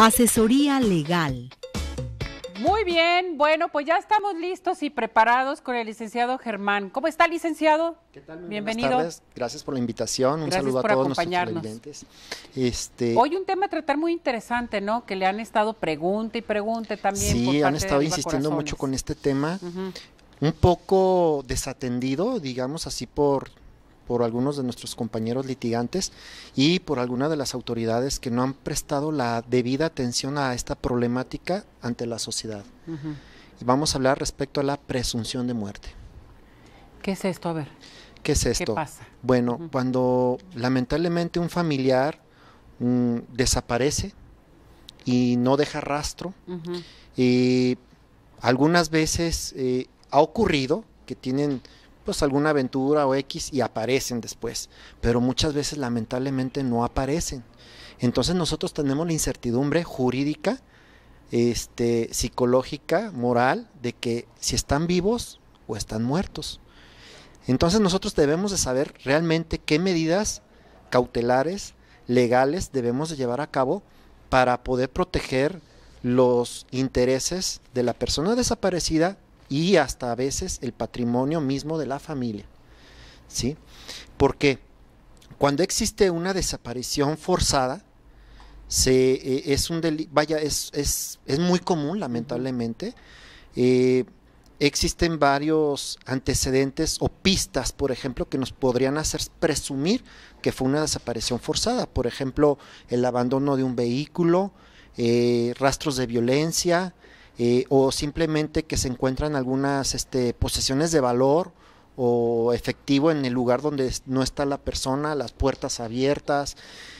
Asesoría legal. Muy bien, bueno, pues ya estamos listos y preparados con el licenciado Germán. ¿Cómo está, licenciado? ¿Qué Bienvenido. Gracias por la invitación. Un saludo a todos acompañarnos. este... Hoy un tema a tratar muy interesante, ¿no? Que le han estado pregunta y pregunta también. Sí, han estado insistiendo mucho con este tema. Un poco desatendido, digamos así, por por algunos de nuestros compañeros litigantes y por algunas de las autoridades que no han prestado la debida atención a esta problemática ante la sociedad. Y vamos a hablar respecto a la presunción de muerte. ¿Qué es esto? A ver. ¿Qué es esto? ¿Qué pasa? Bueno, cuando lamentablemente un familiar mm, desaparece y no deja rastro, y eh, algunas veces eh, ha ocurrido que tienen pues, alguna aventura o X y aparecen después, pero muchas veces lamentablemente no aparecen. Entonces nosotros tenemos la incertidumbre jurídica, este, psicológica, moral, de que si están vivos o están muertos. Entonces nosotros debemos de saber realmente qué medidas cautelares, legales debemos de llevar a cabo para poder proteger los intereses de la persona desaparecida y hasta a veces el patrimonio mismo de la familia. ¿Sí? Porque cuando existe una desaparición forzada, eh, es un vaya, es, muy común, lamentablemente. Eh, existen varios antecedentes o pistas, por ejemplo, que nos podrían hacer presumir que fue una desaparición forzada. Por ejemplo, el abandono de un vehículo, eh, rastros de violencia, eh, o simplemente que se encuentran algunas este, posesiones de valor o efectivo en el lugar donde no está la persona, las puertas abiertas.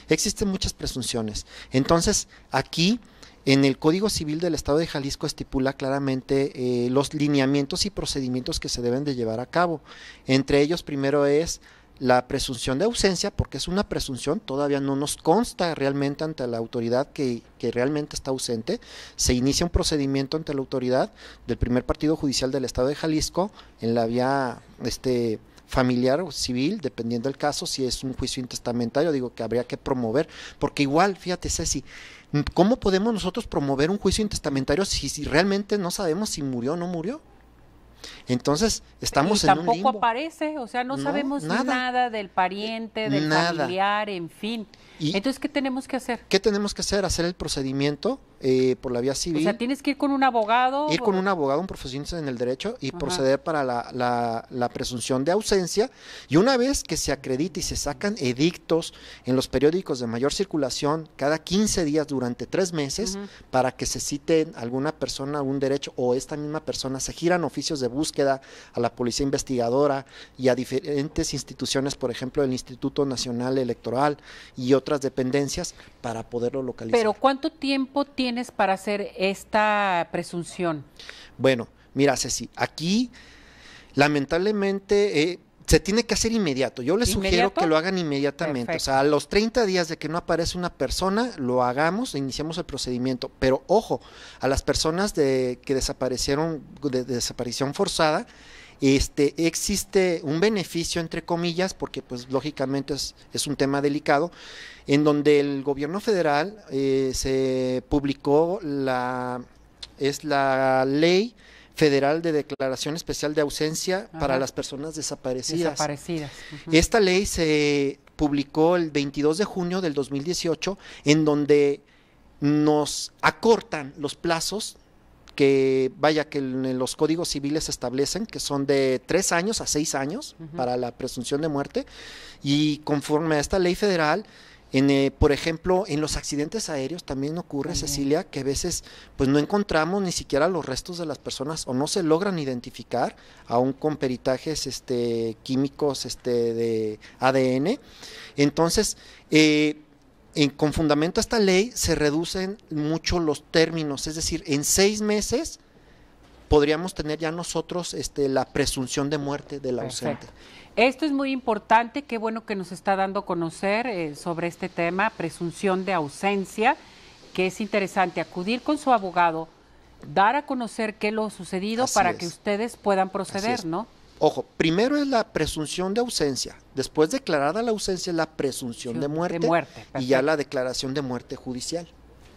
Existen muchas presunciones. Entonces, aquí en el Código Civil del Estado de Jalisco estipula claramente eh, los lineamientos y procedimientos que se deben de llevar a cabo. Entre ellos, primero es la presunción de ausencia, porque es una presunción, todavía no nos consta realmente ante la autoridad que, realmente está ausente, se inicia un procedimiento ante la autoridad del primer partido judicial del Estado de Jalisco en la vía este, familiar o civil, dependiendo del caso, si es un juicio intestamentario, digo que habría que promover, porque igual, fíjate Ceci, ¿cómo podemos nosotros promover un juicio intestamentario si, si realmente no sabemos si murió o no murió? Entonces, estamos en Tampoco aparece, o sea, no, sabemos nada. del pariente, del familiar, en fin. Entonces, ¿qué tenemos que hacer? ¿Qué tenemos que hacer? Hacer el procedimiento eh, por la vía civil. O sea, tienes que ir con un abogado. Ir con un abogado, un profesionista en el derecho y proceder para la, presunción de ausencia. Y una vez que se acredite y se sacan edictos en los periódicos de mayor circulación cada 15 días durante tres meses para que se cite alguna persona, un derecho o esta misma persona, se giran oficios de búsqueda a la policía investigadora y a diferentes instituciones, por ejemplo, el Instituto Nacional Electoral y otros dependencias para poderlo localizar. Pero ¿cuánto tiempo tienes para hacer esta presunción? Bueno, mira Ceci, aquí lamentablemente eh, se tiene que hacer inmediato. Yo les sugiero que lo hagan inmediatamente. O sea, a los 30 días de que no aparece una persona, lo hagamos, iniciamos el procedimiento. Pero ojo, a las personas de, que desaparecieron, de desaparición forzada, este, existe un beneficio, entre comillas, porque pues lógicamente es, un tema delicado, en donde el gobierno federal eh, se publicó la, es la ley Federal de Declaración Especial de Ausencia para las Personas Desaparecidas. Esta ley se publicó el 22 de junio del 2018, en donde nos acortan los plazos que vaya que los códigos civiles establecen que son de tres años a seis años para la presunción de muerte y conforme a esta ley federal en, eh, por ejemplo, en los accidentes aéreos también ocurre, Cecilia, que a veces pues no encontramos ni siquiera los restos de las personas o no se logran identificar, aún con peritajes este, químicos este, de ADN. Entonces, eh, en, con fundamento a esta ley se reducen mucho los términos, es decir, en seis meses podríamos tener ya nosotros este, la presunción de muerte del ausente. Esto es muy importante, qué bueno que nos está dando a conocer eh, sobre este tema, presunción de ausencia, que es interesante acudir con su abogado, dar a conocer qué lo sucedido para que ustedes puedan proceder, ¿no? Ojo, primero es la presunción de ausencia, después declarada la ausencia es la presunción de muerte, y ya la declaración de muerte judicial.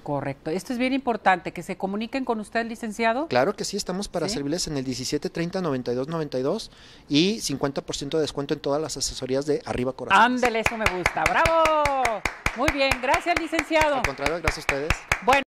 Correcto. Esto es bien importante, que se comuniquen con usted, licenciado. Claro que sí, estamos para servirles en el 1730-9292 y 50% de descuento en todas las asesorías de Arriba Corazón. Ándele, eso me gusta. ¡Bravo! Muy bien, gracias, licenciado. Al contrario, gracias a ustedes. Bueno.